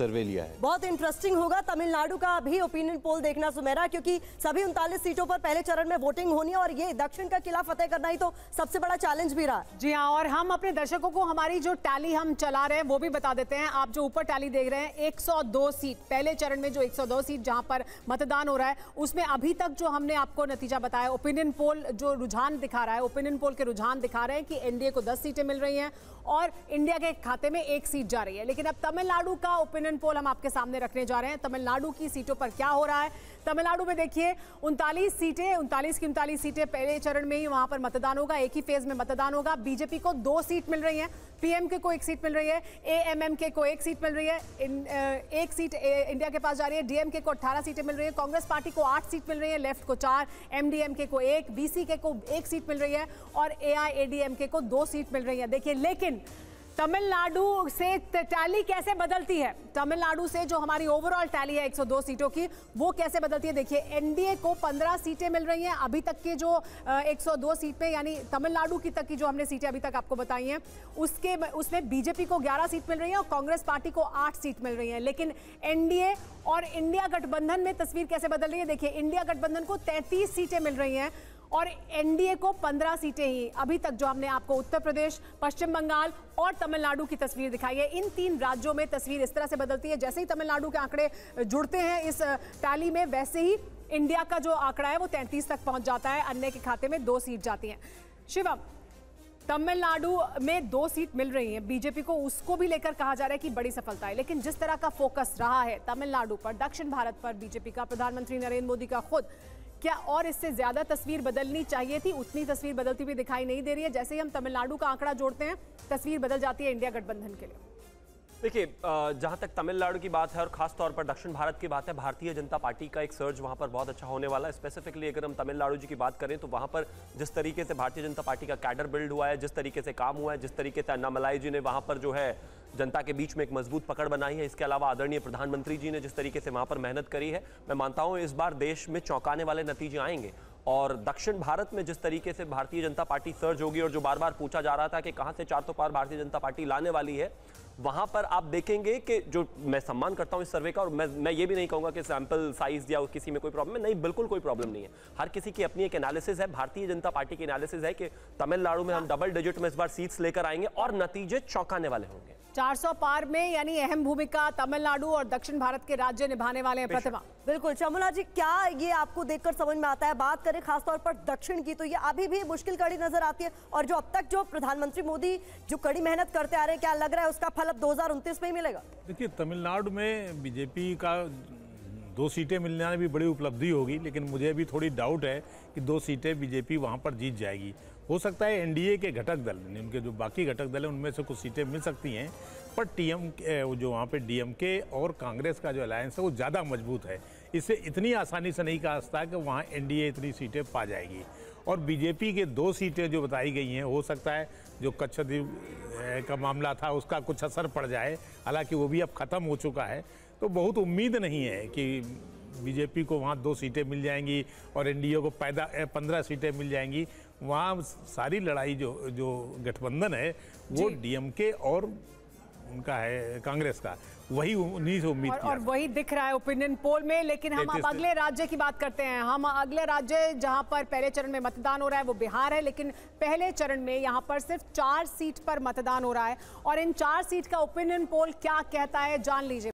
सर्वे लिया है बहुत इंटरेस्टिंग होगा तमिलनाडु का भी ओपिनियन पोल देखना सुमेरा क्योंकि सभी उनतालीस सीटों पर पहले चरण में वोटिंग होनी है और ये दक्षिण का किला फतेह करना ही तो सबसे बड़ा चैलेंज भी रहा जी हाँ और हम अपने दर्शकों को हमारी जो टैली हम चला रहे हैं वो भी बता देते हैं आप जो ऊपर टैली देख रहे हैं एक सीट पहले चरण में जो एक सीट जहाँ पर मतदान हो रहा है उसमें अभी तक जो हमने आपको नतीजा बताया ओपिनियन पोल जो रुझान दिखा रहा है ओपिनियन पोल के रुझान दिखा रहे हैं कि एनडीए को दस सीटें मिल रही है और इंडिया के खाते में एक सीट जा रही है लेकिन अब तमिलनाडु का ओपिनियन परमानेंट पोल हम आपके सामने रखने जा रहे हैं तमिलनाडु की सीटों पर क्या हो रहा है तमिलनाडु में देखिए उनतालीस सीटें उनतालीस की उनतालीस सीटें पहले चरण में ही वहां पर मतदान होगा एक ही फेज में मतदान होगा बीजेपी को दो सीट मिल रही है पीएम के को एक सीट मिल रही है एएमएम के को एक सीट मिल रही है इन, एक सीट ए, इंडिया के पास जा रही है डीएमके को 18 सीटें मिल रही है कांग्रेस पार्टी को आठ सीट मिल रही है लेफ्ट को चार एमडीएमके को एक बीसीके को एक सीट मिल रही है और एआईएडीएमके को दो सीट मिल रही है देखिए लेकिन तमिलनाडु से टैली कैसे बदलती है तमिलनाडु से जो हमारी ओवरऑल टैली है 102 सीटों की वो कैसे बदलती है देखिए एनडीए को 15 सीटें मिल रही हैं अभी तक के जो 102 सीट पे यानी तमिलनाडु की तक की जो हमने सीटें अभी तक आपको बताई हैं उसके उसमें बीजेपी को 11 सीट मिल रही है और कांग्रेस पार्टी को आठ सीट मिल रही है लेकिन एनडीए और इंडिया गठबंधन में तस्वीर कैसे बदल रही है देखिए इंडिया गठबंधन को तैंतीस सीटें मिल रही हैं और एनडीए को 15 सीटें ही अभी तक जो हमने आपको उत्तर प्रदेश पश्चिम बंगाल और तमिलनाडु की तस्वीर दिखाई है इन तीन राज्यों में तस्वीर इस तरह से बदलती है जैसे ही तमिलनाडु के आंकड़े जुड़ते हैं इस टैली में वैसे ही इंडिया का जो आंकड़ा है वो तैंतीस तक पहुंच जाता है अन्य के खाते में दो सीट जाती है शिवम तमिलनाडु में दो सीट मिल रही हैं बीजेपी को उसको भी लेकर कहा जा रहा है कि बड़ी सफलता है लेकिन जिस तरह का फोकस रहा है तमिलनाडु पर दक्षिण भारत पर बीजेपी का प्रधानमंत्री नरेंद्र मोदी का खुद क्या और इससे ज़्यादा तस्वीर बदलनी चाहिए थी उतनी तस्वीर बदलती हुई दिखाई नहीं दे रही है जैसे ही हम तमिलनाडु का आंकड़ा जोड़ते हैं तस्वीर बदल जाती है इंडिया गठबंधन के लिए देखिए जहाँ तक तमिलनाडु की बात है और खास तौर पर दक्षिण भारत की बात है भारतीय जनता पार्टी का एक सर्ज वहाँ पर बहुत अच्छा होने वाला है स्पेसिफिकली अगर हम तमिलनाडु जी की बात करें तो वहाँ पर जिस तरीके से भारतीय जनता पार्टी का कैडर बिल्ड हुआ है जिस तरीके से काम हुआ है जिस तरीके से अन्नामलाई जी ने वहाँ पर जो है जनता के बीच में एक मजबूत पकड़ बनाई है इसके अलावा आदरणीय प्रधानमंत्री जी ने जिस तरीके से वहां पर मेहनत करी है मैं मानता हूं इस बार देश में चौंकाने वाले नतीजे आएंगे और दक्षिण भारत में जिस तरीके से भारतीय जनता पार्टी सर्ज होगी और जो बार बार पूछा जा रहा था कि कहाँ से चार तो पार भारतीय जनता पार्टी लाने वाली है वहां पर आप देखेंगे कि जो मैं सम्मान करता हूँ इस सर्वे का और मैं मैं ये भी नहीं कहूंगा कि सैंपल साइज या किसी में कोई प्रॉब्लम है नहीं बिल्कुल कोई प्रॉब्लम नहीं है हर किसी की अपनी एक एनालिसिस है भारतीय जनता पार्टी की एनालिसिस है कि तमिलनाडु में हम डबल डिजिट में इस बार सीट्स लेकर आएंगे और नतीजे चौंकाने वाले होंगे चार पार में यानी अहम भूमिका तमिलनाडु और दक्षिण भारत के राज्य निभाने वाले हैं प्रतिमा बिल्कुल चमुला जी क्या ये आपको देखकर समझ में आता है बात करें खासतौर पर दक्षिण की तो ये अभी भी मुश्किल कड़ी नजर आती है और जो अब तक जो प्रधानमंत्री मोदी जो कड़ी मेहनत करते आ रहे हैं क्या लग रहा है उसका फल मतलब दो में ही मिलेगा देखिए तमिलनाडु में बीजेपी का दो सीटें मिलने में भी बड़ी उपलब्धि होगी लेकिन मुझे अभी थोड़ी डाउट है कि दो सीटें बीजेपी वहाँ पर जीत जाएगी हो सकता है एनडीए के घटक दल उनके जो बाकी घटक दल हैं उनमें से कुछ सीटें मिल सकती हैं पर टीएम जो वहाँ पे डीएमके और कांग्रेस का जो अलायंस है वो ज़्यादा मजबूत है इसे इतनी आसानी से नहीं कहा कि वहाँ एनडीए इतनी सीटें पा जाएगी और बीजेपी के दो सीटें जो बताई गई हैं हो सकता है जो कच्छदीप का मामला था उसका कुछ असर पड़ जाए हालांकि वो भी अब ख़त्म हो चुका है तो बहुत उम्मीद नहीं है कि बीजेपी को वहाँ दो सीटें मिल जाएंगी और एनडीए को पैदा पंद्रह सीटें मिल जाएंगी वहाँ सारी लड़ाई जो जो गठबंधन है वो डीएमके और उनका है कांग्रेस का वही उन्नीस उम्मीद और, और वही दिख रहा है ओपिनियन पोल में लेकिन हम आप अगले राज्य की बात करते हैं हम अगले राज्य जहां पर पहले चरण में मतदान हो रहा है वो बिहार है लेकिन पहले चरण में यहां पर सिर्फ चार सीट पर मतदान हो रहा है और इन चार सीट का ओपिनियन पोल क्या कहता है जान लीजिए